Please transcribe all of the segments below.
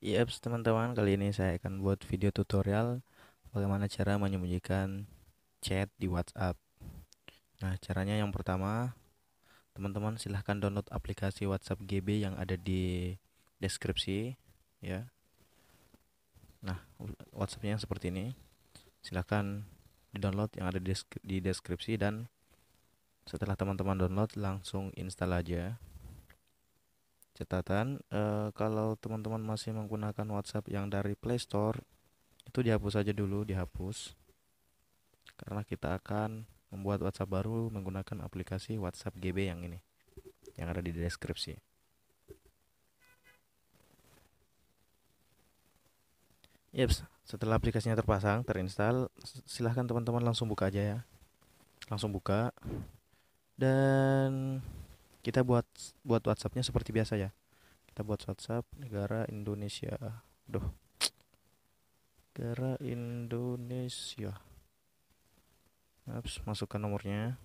Yep, iya, teman-teman kali ini saya akan buat video tutorial bagaimana cara menyembunyikan chat di WhatsApp Nah caranya yang pertama teman-teman silahkan download aplikasi WhatsApp GB yang ada di deskripsi ya Nah WhatsAppnya seperti ini silahkan di download yang ada di deskripsi dan setelah teman-teman download langsung install aja Catatan, e, kalau teman-teman masih menggunakan WhatsApp yang dari Play Store, itu dihapus saja dulu, dihapus. Karena kita akan membuat WhatsApp baru menggunakan aplikasi WhatsApp GB yang ini, yang ada di deskripsi. Yep, setelah aplikasinya terpasang, terinstal, silahkan teman-teman langsung buka aja ya. Langsung buka. Dan kita buat buat WhatsAppnya seperti biasa ya kita buat WhatsApp negara Indonesia Duh negara Indonesia Ups, masukkan nomornya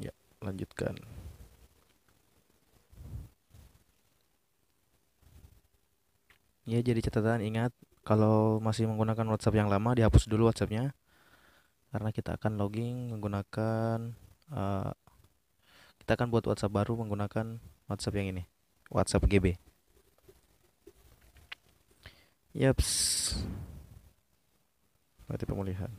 ya lanjutkan ya jadi catatan ingat kalau masih menggunakan WhatsApp yang lama, dihapus dulu WhatsAppnya karena kita akan logging menggunakan uh, kita akan buat WhatsApp baru menggunakan WhatsApp yang ini, WhatsApp GB. Yaps. Berarti pemulihan.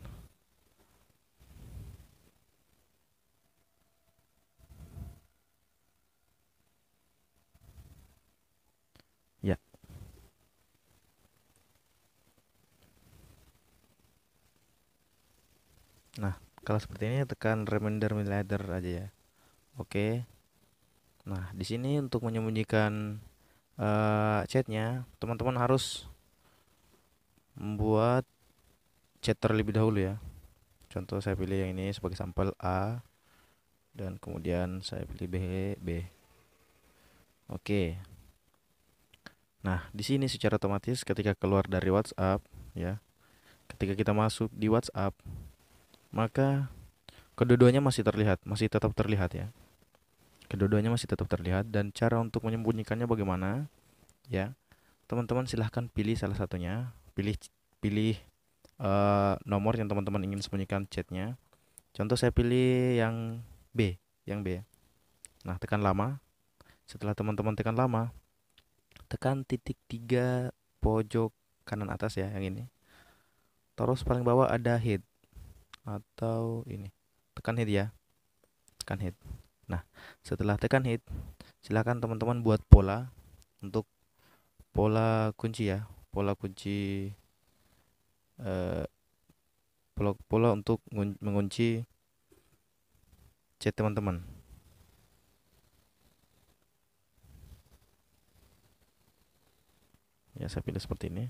Nah, kalau seperti ini tekan reminder millimeter aja ya. Oke. Nah, di sini untuk menyembunyikan uh, chatnya, teman-teman harus membuat chat terlebih dahulu ya. Contoh saya pilih yang ini sebagai sampel A dan kemudian saya pilih B B. Oke. Nah, di sini secara otomatis ketika keluar dari WhatsApp ya. Ketika kita masuk di WhatsApp maka kedua-duanya masih terlihat, masih tetap terlihat ya. Kedua-duanya masih tetap terlihat dan cara untuk menyembunyikannya bagaimana? Ya. Teman-teman silahkan pilih salah satunya, pilih pilih uh, nomor yang teman-teman ingin sembunyikan chatnya. Contoh saya pilih yang B, yang B Nah, tekan lama. Setelah teman-teman tekan lama, tekan titik tiga pojok kanan atas ya yang ini. Terus paling bawah ada hit atau ini tekan hit ya tekan hit nah setelah tekan hit silakan teman-teman buat pola untuk pola kunci ya pola kunci eh, pola pola untuk mengunci chat teman-teman ya saya pilih seperti ini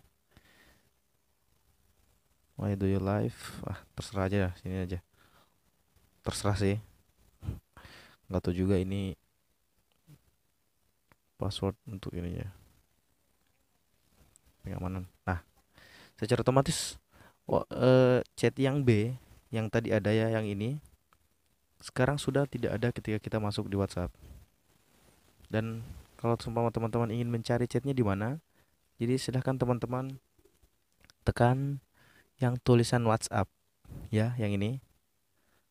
why do you live ah terserah aja ya, sini aja terserah sih nggak tahu juga ini password untuk ini ininya pengamanan nah secara otomatis oh, eh, chat yang B yang tadi ada ya yang ini sekarang sudah tidak ada ketika kita masuk di WhatsApp dan kalau sumpah teman-teman ingin mencari chatnya di mana jadi silahkan teman-teman tekan yang tulisan WhatsApp ya yang ini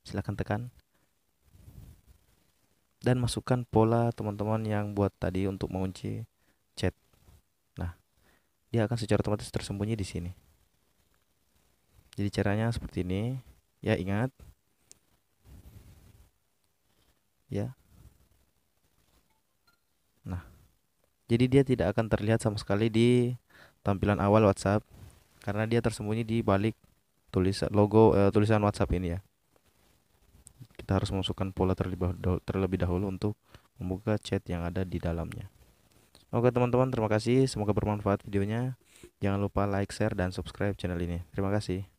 silahkan tekan dan masukkan pola teman-teman yang buat tadi untuk mengunci chat nah dia akan secara otomatis tersembunyi di sini jadi caranya seperti ini ya ingat ya nah jadi dia tidak akan terlihat sama sekali di tampilan awal WhatsApp karena dia tersembunyi di balik tulisan logo uh, tulisan WhatsApp ini ya. Kita harus memasukkan pola terlebih dahulu, terlebih dahulu untuk membuka chat yang ada di dalamnya. Oke teman-teman, terima kasih. Semoga bermanfaat videonya. Jangan lupa like, share, dan subscribe channel ini. Terima kasih.